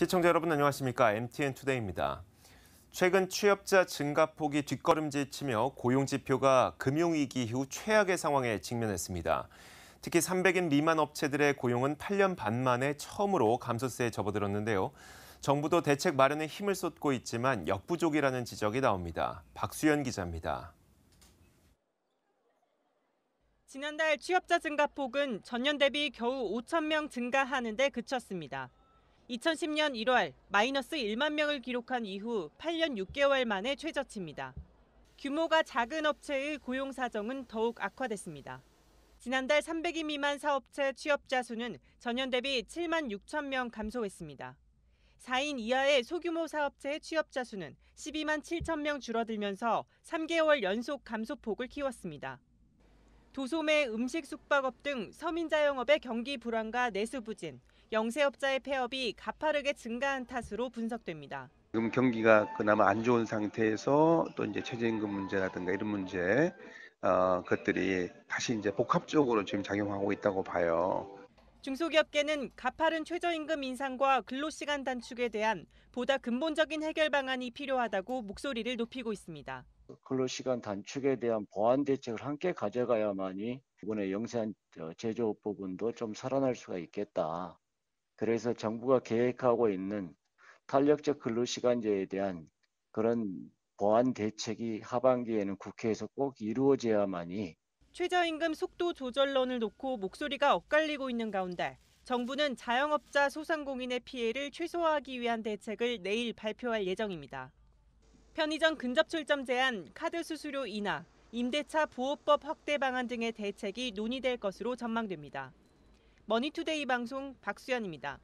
시청자 여러분 안녕하십니까? MTN 투데이입니다. 최근 취업자 증가폭이 뒷걸음질치며 고용 지표가 금융 위기 이후 최악의 상황에 직면했습니다. 특히 300인 미만 업체들의 고용은 8년 반 만에 처음으로 감소세에 접어들었는데요. 정부도 대책 마련에 힘을 쏟고 있지만 역부족이라는 지적이 나옵니다. 박수현 기자입니다. 지난달 취업자 증가폭은 전년 대비 겨우 5천 명 증가하는 데 그쳤습니다. 2010년 1월 마이너스 1만 명을 기록한 이후 8년 6개월 만에 최저치입니다. 규모가 작은 업체의 고용 사정은 더욱 악화됐습니다. 지난달 300인 미만 사업체 취업자 수는 전년 대비 7만 6천 명 감소했습니다. 4인 이하의 소규모 사업체 취업자 수는 12만 7천 명 줄어들면서 3개월 연속 감소폭을 키웠습니다. 도소매, 음식, 숙박업 등 서민자 영업의 경기 불안과 내수 부진, 영세업자의 폐업이 가파르게 증가한 탓으로 분석됩니다. 지금 경기가 그나마 안 좋은 상태에서 또 이제 최저임금 문제라든가 이런 문제 어, 것들이 다시 이제 복합적으로 지금 작용하고 있다고 봐요. 중소기업계는 가파른 최저임금 인상과 근로시간 단축에 대한 보다 근본적인 해결 방안이 필요하다고 목소리를 높이고 있습니다. 근로시간 단축에 대한 보완 대책을 함께 가져가야만이 이번에 영세한 어, 제조업 부분도 좀 살아날 수가 있겠다. 그래서 정부가 계획하고 있는 탄력적 근로시간제에 대한 그런 보완 대책이 하반기에는 국회에서 꼭 이루어져야만이 최저임금 속도 조절론을 놓고 목소리가 엇갈리고 있는 가운데 정부는 자영업자 소상공인의 피해를 최소화하기 위한 대책을 내일 발표할 예정입니다. 편의점 근접 출점 제한, 카드 수수료 인하, 임대차 보호법 확대 방안 등의 대책이 논의될 것으로 전망됩니다. 머니투데이 방송 박수현입니다.